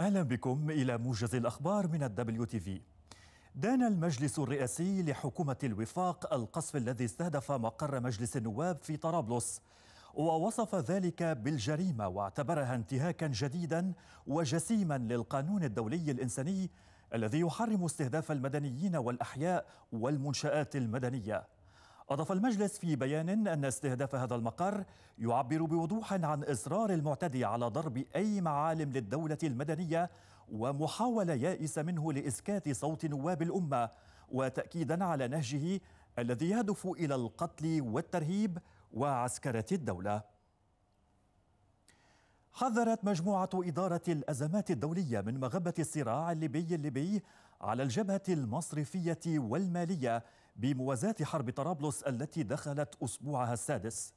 أهلا بكم إلى موجز الأخبار من الدبليو تي في دان المجلس الرئاسي لحكومة الوفاق القصف الذي استهدف مقر مجلس النواب في طرابلس ووصف ذلك بالجريمة واعتبرها انتهاكا جديدا وجسيما للقانون الدولي الإنساني الذي يحرم استهداف المدنيين والأحياء والمنشآت المدنية أضاف المجلس في بيان أن استهداف هذا المقر يعبر بوضوح عن إصرار المعتدي على ضرب أي معالم للدولة المدنية ومحاولة يائسة منه لإسكات صوت نواب الأمة وتأكيدا على نهجه الذي يهدف إلى القتل والترهيب وعسكرة الدولة حذرت مجموعة إدارة الأزمات الدولية من مغبة الصراع الليبي الليبي على الجبهة المصرفية والمالية بموازاة حرب طرابلس التي دخلت أسبوعها السادس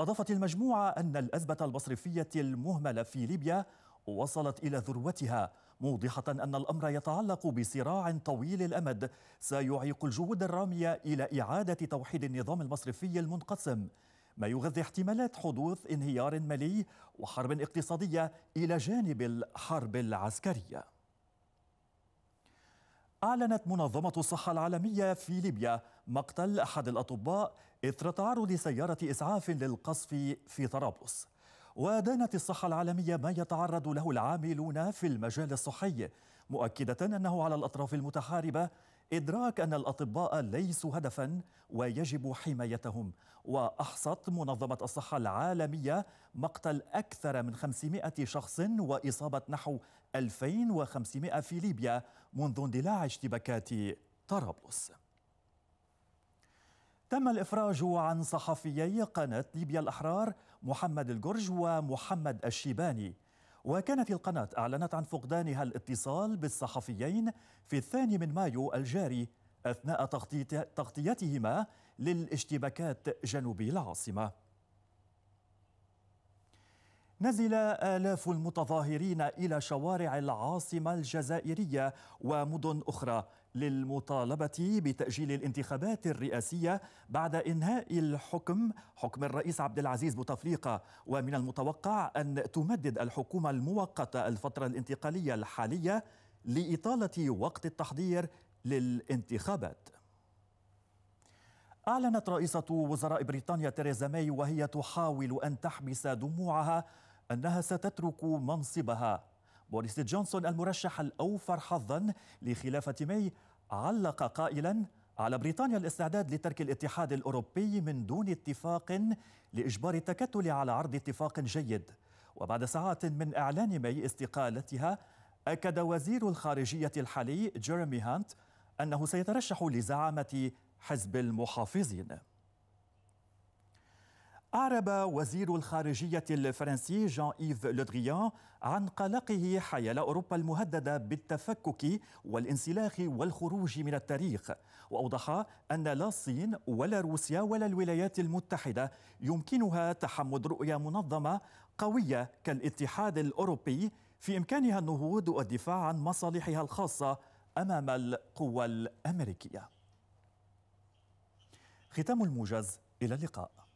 أضافت المجموعة أن الأزمة المصرفية المهملة في ليبيا وصلت إلى ذروتها موضحة أن الأمر يتعلق بصراع طويل الأمد سيعيق الجهود الرامية إلى إعادة توحيد النظام المصرفي المنقسم ما يغذي احتمالات حدوث انهيار مالي وحرب اقتصادية إلى جانب الحرب العسكرية أعلنت منظمة الصحة العالمية في ليبيا مقتل أحد الأطباء إثر تعرض سيارة إسعاف للقصف في طرابلس ودانت الصحة العالمية ما يتعرض له العاملون في المجال الصحي مؤكدة أنه على الأطراف المتحاربة إدراك أن الأطباء ليسوا هدفا ويجب حمايتهم وأحصت منظمة الصحة العالمية مقتل أكثر من 500 شخص وإصابة نحو 2500 في ليبيا منذ اندلاع اشتباكات طرابلس تم الإفراج عن صحفيي قناة ليبيا الأحرار محمد الجرج ومحمد الشيباني وكانت القناة أعلنت عن فقدانها الاتصال بالصحفيين في الثاني من مايو الجاري أثناء تغطيتهما للاشتباكات جنوب العاصمة نزل آلاف المتظاهرين إلى شوارع العاصمة الجزائرية ومدن أخرى للمطالبة بتأجيل الانتخابات الرئاسية بعد إنهاء الحكم حكم الرئيس عبد العزيز بوتفليقة ومن المتوقع أن تمدد الحكومة المؤقتة الفترة الانتقالية الحالية لإطالة وقت التحضير للانتخابات أعلنت رئيسة وزراء بريطانيا تيريزا ماي وهي تحاول أن تحبس دموعها أنها ستترك منصبها بوريس جونسون المرشح الأوفر حظا لخلافة ماي علق قائلا على بريطانيا الاستعداد لترك الاتحاد الأوروبي من دون اتفاق لإجبار التكتل على عرض اتفاق جيد وبعد ساعات من إعلان ماي استقالتها أكد وزير الخارجية الحالي جيرمي هانت أنه سيترشح لزعامة حزب المحافظين أعرب وزير الخارجية الفرنسي جان إيف لودريان عن قلقه حيال أوروبا المهددة بالتفكك والانسلاخ والخروج من التاريخ وأوضح أن لا الصين ولا روسيا ولا الولايات المتحدة يمكنها تحمل رؤية منظمة قوية كالاتحاد الأوروبي في إمكانها النهوض والدفاع عن مصالحها الخاصة أمام القوى الأمريكية ختام الموجز إلى اللقاء